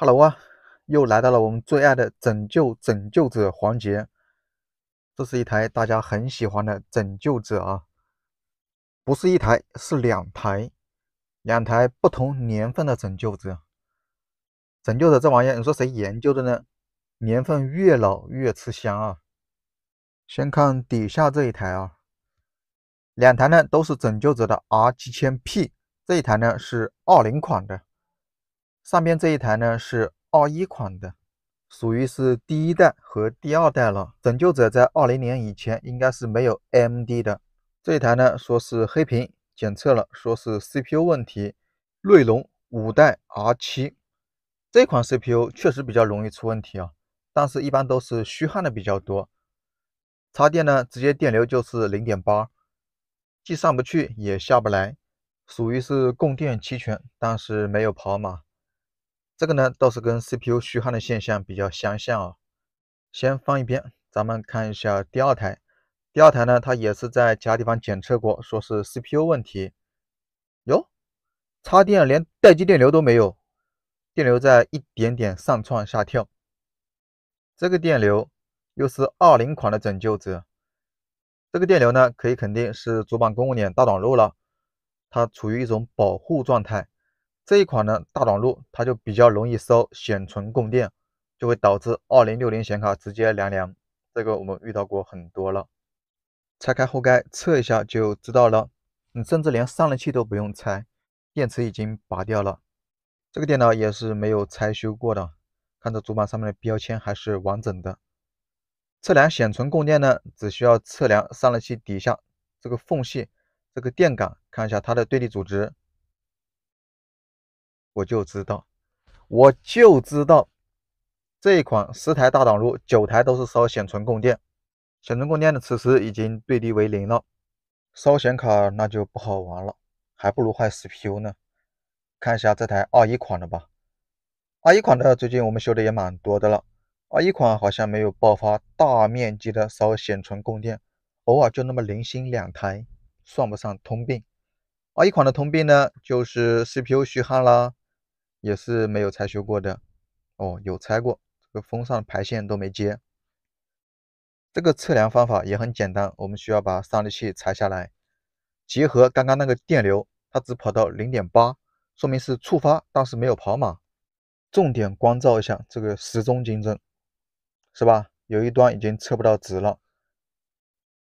Hello 啊，又来到了我们最爱的拯救拯救者环节。这是一台大家很喜欢的拯救者啊，不是一台，是两台，两台不同年份的拯救者。拯救者这玩意儿，你说谁研究的呢？年份越老越吃香啊。先看底下这一台啊，两台呢都是拯救者的 R7000P，这一台呢是二零款的。上边这一台呢是二一款的，属于是第一代和第二代了。拯救者在二零年以前应该是没有 M D 的。这一台呢说是黑屏，检测了说是 C P U 问题，锐龙五代 R 七。这款 C P U 确实比较容易出问题啊，但是一般都是虚焊的比较多。插电呢直接电流就是零点八，既上不去也下不来，属于是供电齐全，但是没有跑马。这个呢倒是跟 CPU 虚焊的现象比较相像啊，先放一边，咱们看一下第二台。第二台呢，它也是在其他地方检测过，说是 CPU 问题。哟，插电连待机电流都没有，电流在一点点上窜下跳。这个电流又是二零款的拯救者，这个电流呢可以肯定是主板公共点大短路了，它处于一种保护状态。这一款呢，大短路，它就比较容易烧显存供电，就会导致二零六零显卡直接凉凉。这个我们遇到过很多了，拆开后盖测一下就知道了。你甚至连散热器都不用拆，电池已经拔掉了，这个电脑也是没有拆修过的。看这主板上面的标签还是完整的。测量显存供电呢，只需要测量散热器底下这个缝隙这个电感，看一下它的对立阻值。我就知道，我就知道，这一款十台大挡路，九台都是烧显存供电，显存供电的此时已经最低为零了，烧显卡那就不好玩了，还不如换 CPU 呢。看一下这台二一款的吧，二一款的最近我们修的也蛮多的了，二一款好像没有爆发大面积的烧显存供电，偶尔就那么零星两台，算不上通病。二一款的通病呢，就是 CPU 虚焊啦。也是没有拆修过的哦，有拆过，这个风扇排线都没接。这个测量方法也很简单，我们需要把散热器拆下来，结合刚刚那个电流，它只跑到零点八，说明是触发，但是没有跑满。重点关照一下这个时钟晶振，是吧？有一端已经测不到值了。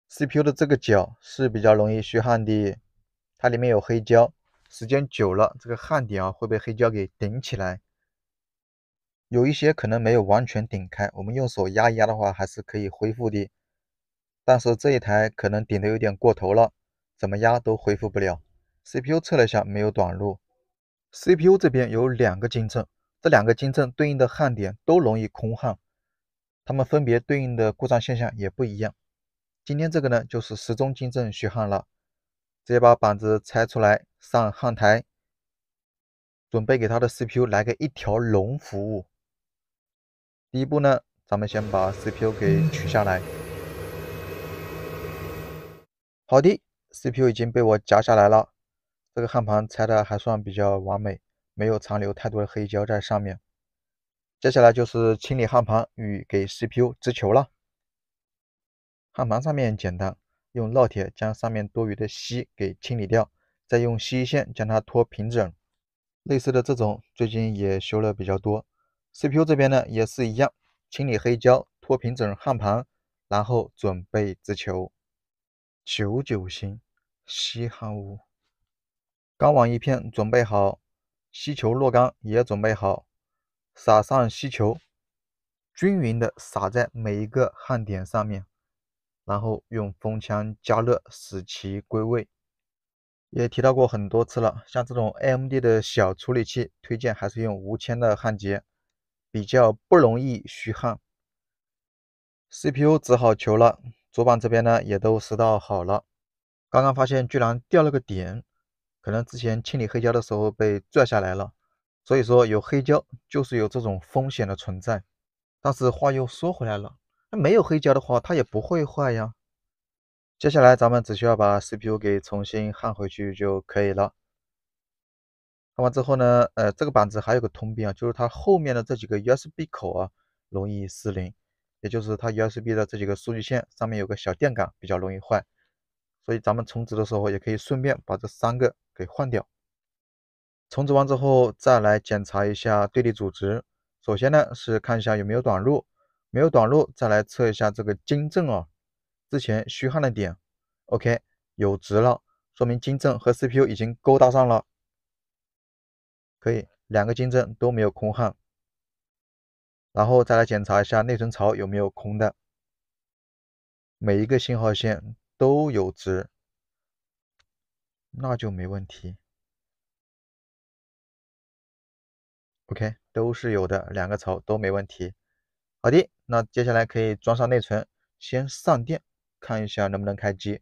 CPU 的这个角是比较容易虚焊的，它里面有黑胶。时间久了，这个焊点啊会被黑胶给顶起来，有一些可能没有完全顶开，我们用手压一压的话还是可以恢复的。但是这一台可能顶的有点过头了，怎么压都恢复不了。CPU 测了一下没有短路，CPU 这边有两个金振，这两个金振对应的焊点都容易空焊，它们分别对应的故障现象也不一样。今天这个呢就是时钟金振虚焊了。直接把板子拆出来上焊台，准备给它的 CPU 来个一条龙服务。第一步呢，咱们先把 CPU 给取下来。好的，CPU 已经被我夹下来了，这个焊盘拆的还算比较完美，没有残留太多的黑胶在上面。接下来就是清理焊盘与给 CPU 支球了。焊盘上面简单。用烙铁将上面多余的锡给清理掉，再用锡线将它拖平整。类似的这种最近也修了比较多。CPU 这边呢也是一样，清理黑胶，拖平整焊盘，然后准备植球。九九型锡焊物。钢网一片准备好，吸球若干也准备好，撒上锡球，均匀的撒在每一个焊点上面。然后用风枪加热，使其归位。也提到过很多次了，像这种 AMD 的小处理器，推荐还是用无铅的焊接，比较不容易虚焊。CPU 只好求了。主板这边呢，也都拾到好了。刚刚发现居然掉了个点，可能之前清理黑胶的时候被拽下来了。所以说有黑胶就是有这种风险的存在。但是话又说回来了。没有黑胶的话，它也不会坏呀。接下来咱们只需要把 CPU 给重新焊回去就可以了。焊完之后呢，呃，这个板子还有个通病啊，就是它后面的这几个 USB 口啊，容易失灵，也就是它 USB 的这几个数据线上面有个小电感，比较容易坏。所以咱们重置的时候，也可以顺便把这三个给换掉。重置完之后，再来检查一下对立阻值。首先呢，是看一下有没有短路。没有短路，再来测一下这个金振啊，之前虚焊的点，OK 有值了，说明金振和 CPU 已经勾搭上了，可以，两个金振都没有空焊，然后再来检查一下内存槽有没有空的，每一个信号线都有值，那就没问题，OK 都是有的，两个槽都没问题。好的，那接下来可以装上内存，先上电看一下能不能开机。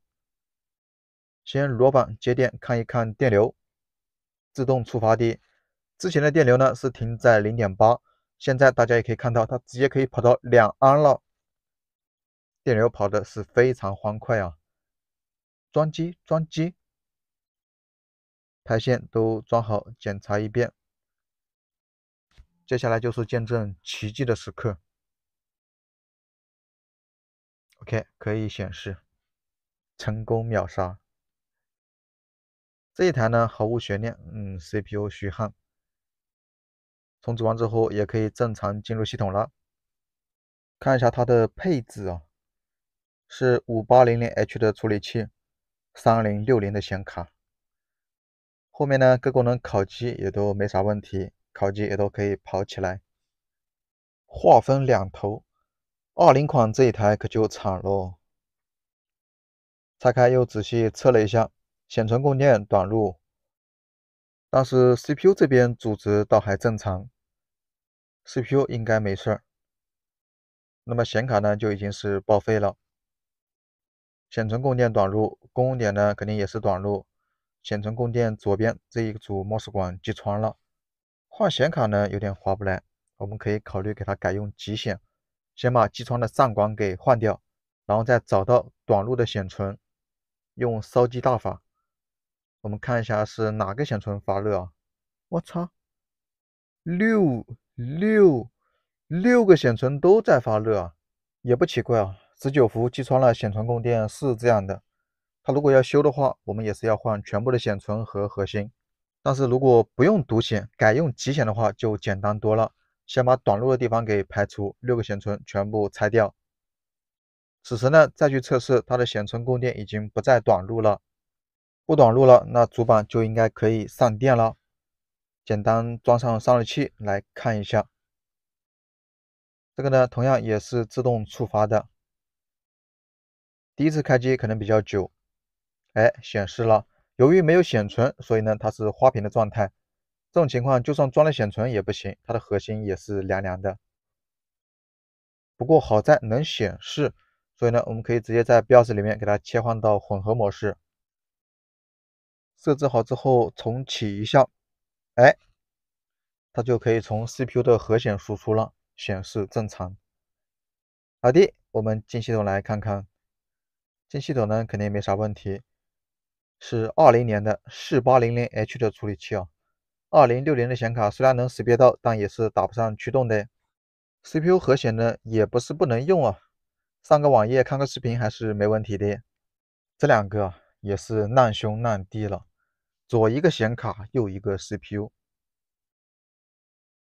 先裸板接电看一看电流，自动触发的。之前的电流呢是停在零点八，现在大家也可以看到，它直接可以跑到两安了。电流跑的是非常欢快啊！装机装机，排线都装好，检查一遍。接下来就是见证奇迹的时刻。OK，可以显示成功秒杀。这一台呢，毫无悬念，嗯，CPU 虚焊，重启完之后也可以正常进入系统了。看一下它的配置啊，是五八零零 H 的处理器，三零六零的显卡。后面呢，各功能烤机也都没啥问题，烤机也都可以跑起来。划分两头。二零款这一台可就惨喽。拆开又仔细测了一下，显存供电短路，但是 CPU 这边阻值倒还正常，CPU 应该没事儿。那么显卡呢就已经是报废了，显存供电短路，供电呢肯定也是短路，显存供电左边这一组 MOS 管击穿了，换显卡呢有点划不来，我们可以考虑给它改用极显。先把机窗的上管给换掉，然后再找到短路的显存，用烧机大法。我们看一下是哪个显存发热啊？我操，六六六个显存都在发热啊！也不奇怪啊，十九伏击穿了显存供电是这样的。它如果要修的话，我们也是要换全部的显存和核心。但是如果不用独显，改用集显的话，就简单多了。先把短路的地方给排除，六个显存全部拆掉。此时呢，再去测试它的显存供电已经不再短路了，不短路了，那主板就应该可以上电了。简单装上散热器来看一下，这个呢，同样也是自动触发的。第一次开机可能比较久，哎，显示了，由于没有显存，所以呢，它是花屏的状态。这种情况就算装了显存也不行，它的核心也是凉凉的。不过好在能显示，所以呢，我们可以直接在 BIOS 里面给它切换到混合模式。设置好之后重启一下，哎，它就可以从 CPU 的核显输出了，显示正常。好的，我们进系统来看看。进系统呢，肯定没啥问题，是二零年的四八零零 H 的处理器啊。二零六零的显卡虽然能识别到，但也是打不上驱动的。CPU 核显呢，也不是不能用啊，上个网页看个视频还是没问题的。这两个也是难兄难弟了，左一个显卡，右一个 CPU。